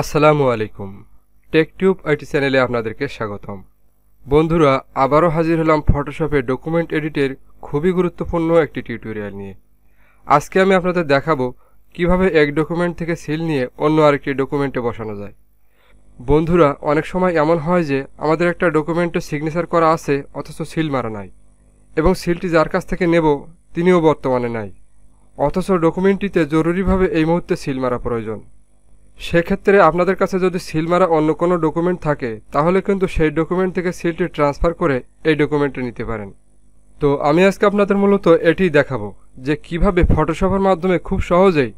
আসসালামু আলাইকুম টেকটিউব আইটি চ্যানেলে আপনাদেরকে স্বাগতম বন্ধুরা আবারও হাজির হলাম ফটোশপে ডকুমেন্ট এডিটের খুবই গুরুত্বপূর্ণ একটি টিউটোরিয়াল নিয়ে আজকে আমি আপনাদের দেখাবো কিভাবে এক ডকুমেন্ট থেকে সিল নিয়ে অন্য আরেকটি ডকুমেন্টে বসানো যায় বন্ধুরা অনেক সময় এমন হয় যে আমাদের একটা ডকুমেন্টে সিগনেচার করা আছে অথচ সিল মারা নাই এবং সিলটি যার কাছ থেকে নেব তিনিও বর্তমানে নাই অথচ ডকুমেন্টটিতে জরুরিভাবে এই মুহূর্তে সিল মারা প্রয়োজন সেক্ষেত্রে আপনাদের কাছে যদি সিল মারা অন্য কোনো ডকুমেন্ট থাকে তাহলে কিন্তু সেই ডকুমেন্ট থেকে সিলটি ট্রান্সফার করে এই ডকুমেন্টে নিতে পারেন তো আমি আজকে আপনাদের মূলত এটি দেখাবো যে কিভাবে ফটোশপের মাধ্যমে খুব সহজেই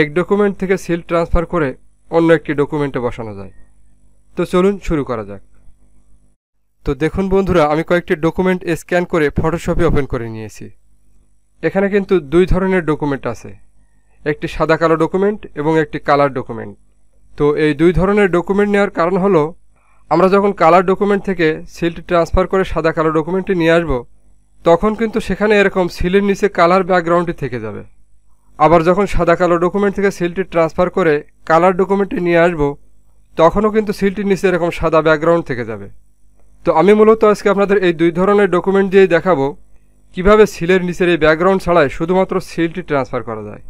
এক ডকুমেন্ট থেকে সিল ট্রান্সফার করে অন্য একটি ডকুমেন্টে বসানো যায় তো চলুন শুরু করা যাক তো দেখুন বন্ধুরা আমি কয়েকটি ডকুমেন্ট স্ক্যান করে ফটোশপে ওপেন করে নিয়েছি এখানে কিন্তু দুই ধরনের ডকুমেন্ট আছে একটি সাদা কালো ডকুমেন্ট এবং একটি কালার ডকুমেন্ট তো এই দুই ধরনের ডকুমেন্ট নেওয়ার কারণ হলো আমরা যখন কালার ডকুমেন্ট থেকে সিলটি ট্রান্সফার করে সাদা কালো ডকুমেন্টটি নিয়ে আসবো তখন কিন্তু সেখানে এরকম সিলের নিচে কালার ব্যাকগ্রাউন্ডটি থেকে যাবে আবার যখন সাদা কালো ডকুমেন্ট থেকে সিলটি ট্রান্সফার করে কালার ডকুমেন্টটি নিয়ে আসবো তখনও কিন্তু সিলটির নিচে এরকম সাদা ব্যাকগ্রাউন্ড থেকে যাবে তো আমি মূলত আজকে আপনাদের এই দুই ধরনের ডকুমেন্ট দিয়েই দেখাবো কিভাবে সিলের নিচের এই ব্যাকগ্রাউন্ড ছাড়াই শুধুমাত্র সিলটি ট্রান্সফার করা যায়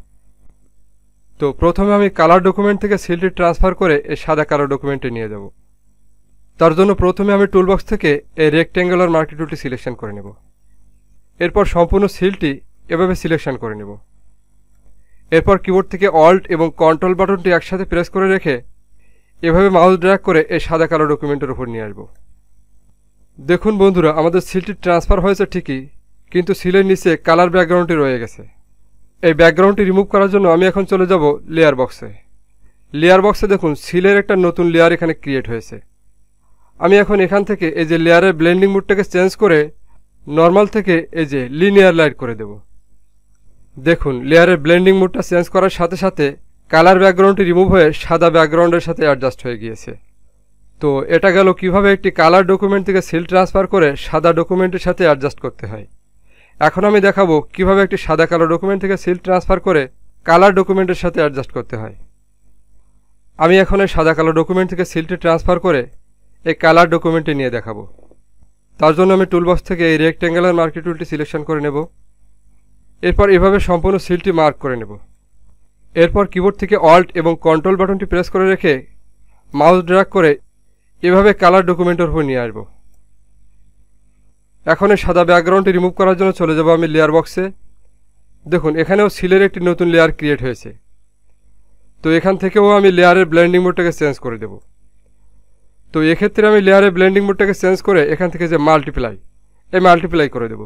তো প্রথমে আমি কালার ডকুমেন্ট থেকে সিলটি ট্রান্সফার করে এই সাদা কালার ডকুমেন্টে নিয়ে যাব তার জন্য প্রথমে আমি টুলবক্স থেকে এই রেক্ট্যাঙ্গুলার মার্কেট টুলটি সিলেকশন করে নেব এরপর সম্পূর্ণ সিলটি এভাবে সিলেকশন করে নেব এরপর কিবোর্ড থেকে অল্ট এবং কন্ট্রোল বাটনটি একসাথে প্রেস করে রেখে এভাবে মাউস ড্র্যাক করে এই সাদা কালো ডকুমেন্টের উপর নিয়ে আসব দেখুন বন্ধুরা আমাদের সিলটি ট্রান্সফার হয়েছে ঠিকই কিন্তু সিলের নিচে কালার ব্যাকগ্রাউন্ডটি রয়ে গেছে এই ব্যাকগ্রাউন্ডটি রিমুভ করার জন্য আমি এখন চলে যাব লেয়ার বক্সে লেয়ার বক্সে দেখুন সিলের একটা নতুন লেয়ার এখানে ক্রিয়েট হয়েছে আমি এখন এখান থেকে এই যে লেয়ারের ব্লেন্ডিং মুডটাকে চেঞ্জ করে নর্মাল থেকে এই যে লিনিয়ার লাইট করে দেব দেখুন লেয়ারের ব্লেন্ডিং মুডটা চেঞ্জ করার সাথে সাথে কালার ব্যাকগ্রাউন্ডটি রিমুভ হয়ে সাদা ব্যাকগ্রাউন্ডের সাথে অ্যাডজাস্ট হয়ে গিয়েছে তো এটা গেল কিভাবে একটি কালার ডকুমেন্ট থেকে সিল ট্রান্সফার করে সাদা ডকুমেন্টের সাথে অ্যাডজাস্ট করতে হয় এখন আমি দেখাবো কিভাবে একটি সাদা কালো ডকুমেন্ট থেকে সিল ট্রান্সফার করে কালার ডকুমেন্টের সাথে অ্যাডজাস্ট করতে হয় আমি এখন এই সাদা কালো ডকুমেন্ট থেকে সিলটি ট্রান্সফার করে এই কালার ডকুমেন্টে নিয়ে দেখাবো তার জন্য আমি টুলবক্স থেকে এই রেক্টেঙ্গেলার মার্কেট টুলটি সিলেকশন করে নেব এরপর এভাবে সম্পূর্ণ সিলটি মার্ক করে নেব এরপর কিবোর্ড থেকে অল্ট এবং কন্ট্রোল বাটনটি প্রেস করে রেখে মাউস ড্র্যাগ করে এভাবে কালার ডকুমেন্টের উপর নিয়ে আসবো এখন এই সাদা ব্যাকগ্রাউন্ডটি রিমুভ করার জন্য চলে যাব আমি লেয়ার বক্সে দেখুন এখানেও সিলের একটি নতুন লেয়ার ক্রিয়েট হয়েছে তো এখান থেকেও আমি লেয়ারের ব্লেন্ডিং মোডটাকে চেঞ্জ করে দেব তো এক্ষেত্রে আমি লেয়ারের ব্লেন্ডিং মোডটাকে চেঞ্জ করে এখান থেকে যে মাল্টিপ্লাই এই মাল্টিপ্লাই করে দেব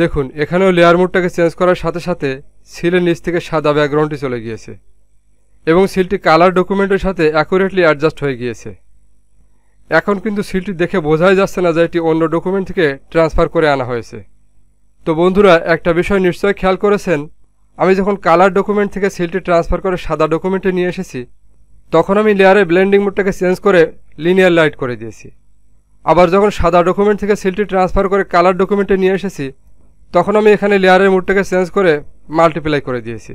দেখুন এখানেও লেয়ার মোডটাকে চেঞ্জ করার সাথে সাথে সিলের নিচ থেকে সাদা ব্যাকগ্রাউন্ডটি চলে গিয়েছে এবং সিলটি কালার ডকুমেন্টের সাথে অ্যাকুরেটলি অ্যাডজাস্ট হয়ে গিয়েছে এখন কিন্তু সিলটি দেখে বোঝাই যাচ্ছে না যে এটি অন্য ডকুমেন্ট থেকে ট্রান্সফার করে আনা হয়েছে তো বন্ধুরা একটা বিষয় নিশ্চয় খেয়াল করেছেন আমি যখন কালার ডকুমেন্ট থেকে সিলটি ট্রান্সফার করে সাদা ডকুমেন্টে নিয়ে এসেছি তখন আমি লেয়ারে ব্লেন্ডিং মোডটাকে চেঞ্জ করে লিনিয়ার লাইট করে দিয়েছি আবার যখন সাদা ডকুমেন্ট থেকে সিলটি ট্রান্সফার করে কালার ডকুমেন্টে নিয়ে এসেছি তখন আমি এখানে লেয়ারের মোডটাকে চেঞ্জ করে মাল্টিপ্লাই করে দিয়েছি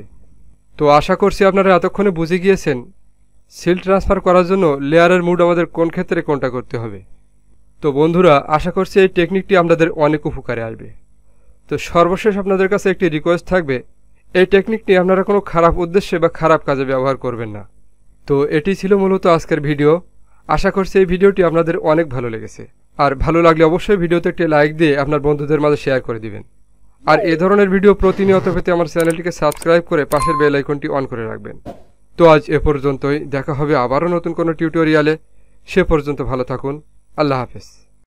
তো আশা করছি আপনারা এতক্ষণে বুঝে গিয়েছেন সেল ট্রান্সফার করার জন্য লেয়ারের মুড আমাদের কোন ক্ষেত্রে কোনটা করতে হবে তো বন্ধুরা আশা করছি এই টেকনিকটি আপনাদের অনেক উপকারে আসবে তো সর্বশেষ আপনাদের কাছে একটি রিকোয়েস্ট থাকবে এই টেকনিকটি আপনারা কোনো খারাপ উদ্দেশ্যে বা খারাপ কাজে ব্যবহার করবেন না তো এটি ছিল মূলত আজকের ভিডিও আশা করছি এই ভিডিওটি আপনাদের অনেক ভালো লেগেছে আর ভালো লাগলে অবশ্যই ভিডিওতে একটি লাইক দিয়ে আপনার বন্ধুদের মাঝে শেয়ার করে দিবেন আর এ ধরনের ভিডিও প্রতিনিয়ত পেতে আমার চ্যানেলটিকে সাবস্ক্রাইব করে পাশের বেল আইকনটি অন করে রাখবেন তো আজ এ পর্যন্তই দেখা হবে আবারও নতুন কোনো টিউটোরিয়ালে সে পর্যন্ত ভালো থাকুন আল্লাহ হাফেজ